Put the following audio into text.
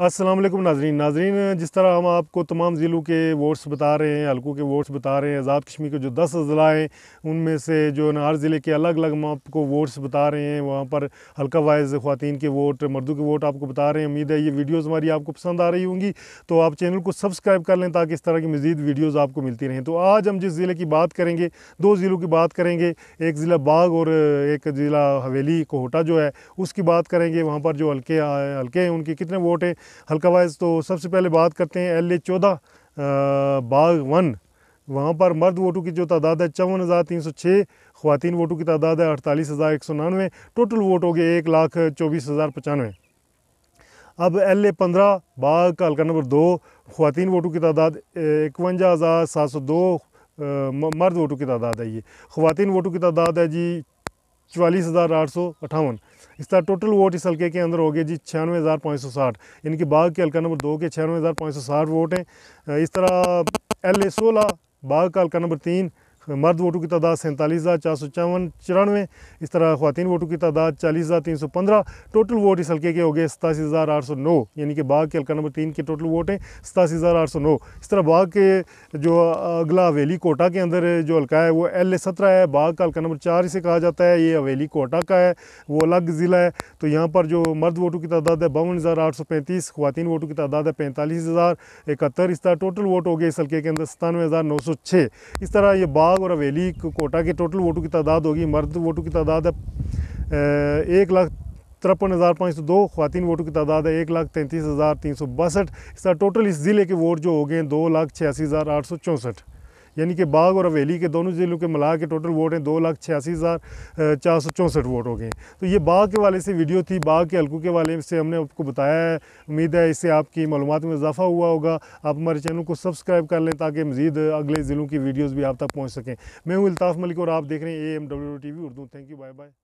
अस्सलाम वालेकुम नाजरीन नाजरीन जिस तरह हम आपको तमाम ज़िलों के वोट्स बता रहे हैं हलकों के वोट्स बता रहे हैं आज़ाद कश्मीर के जो दस अज़ला हैं उनमें से जो नार ज़िले के अलग अलग हम आपको वोट्स बता रहे हैं वहाँ पर हल्का वाइज ख़वान के वोट मर्दों के वोट आपको बता रहे हैं उम्मीद है ये वीडियोज़ हमारी आपको पसंद आ रही होंगी तो आप चैनल को सब्सक्राइब कर लें ताकि इस तरह की मज़ीद वीडियोज़ आपको मिलती रहें तो आज हम जिस ज़िले की बात करेंगे दो ज़िलों की बात करेंगे एक ज़िला बाग और एक ज़िला हवेली कोहटा जो है उसकी बात करेंगे वहाँ पर जो हल्के हल्के हैं उनके कितने वोट हैं हल्का वाइज तो सबसे पहले बात करते हैं एल ए चौदह बाग वन वहाँ पर मर्द वोटों की जो तादाद है चौवन हज़ार तीन सौ छः खुवान वोटों की तादाद है अड़तालीस हज़ार एक सौ नानवे टोटल वोट हो गए एक लाख चौबीस हज़ार पचानवे अब एल ए पंद्रह बाग का हल्का नंबर दो खुवान वोटों की तादाद इकवंजा हज़ार सात सौ दो मर्द वोटों की तादाद है ये खुवान वोटों की तादाद है जी चवालीस हज़ार आठ सौ अठावन इस तरह टोटल वोट इस हल्के के अंदर हो गए जी छियानवे हज़ार पाँच सौ साठ यानी कि बाघ के हल्का नंबर दो के छियानवे हज़ार पाँच सौ साठ वोट हैं इस तरह एल ए सोलह बाघ का हल्का नंबर तीन मर्द वोटों की तादाद सैंतालीस हज़ार चार सौ चौवन चौरानवे इस तरह खुवान वोटों की तादाद चालीस हज़ार तीन सौ पंद्रह टोटल वोट इस हल्के के हो गए सतासी हज़ार आठ सौ नौ यानी कि बाग के हल्का नंबर तीन के टोटल वोट हैं सतासी हज़ार आठ सौ नौ इस तरह बाग के जो अगला हवेली कोटा के अंदर जो हल्का है वो एल ए सत्रह है बाघ का हल्का नंबर चार इसे कहा जाता है ये हवेली कोटा का है वो अलग ज़िला है तो यहाँ पर जो मर्द वोटों की तादाद है बावन हज़ार आठ सौ पैंतीस खुवान वोटों की तादाद है पैंतालीस हज़ार इकहत्तर इस तरह टोटल वोट हो गए इस हल्के के अंदर सतानवे हज़ार नौ सौ छः इस तरह ये बाग बाग और हवेली कोटा के टोटल वोटों की तादाद होगी मर्द वोटों की तादाद है एक लाख तिरपन हज़ार पाँच सौ दो खातन वोटों की तादाद है एक लाख तैंतीस हज़ार तीन सौ बासठ इस टोटल इस ज़िले के वोट जो हो गए हैं दो लाख छियासी हज़ार आठ सौ चौंसठ यानी कि बाग और हवेली के दोनों जिलों के मिला के टोटल वोट हैं दो लाख छियासी हज़ार चार सौ चौंसठ वोट हो गए तो ये बाग के वाले से वीडियो थी बाग के हल्कों के वाले से हमने आपको बताया है उम्मीद है इससे आपकी मालूम में इजाफा हुआ होगा आप हमारे चैनल को सब्सक्राइब कर लें ताकि मजीद अगले ज़िलों की वीडियोज़ भी आप तक पहुँच सकें मैं हूँ अल्ताफ़ मलिक और आप देख रहे हैं A M W T V Urdu thank you bye bye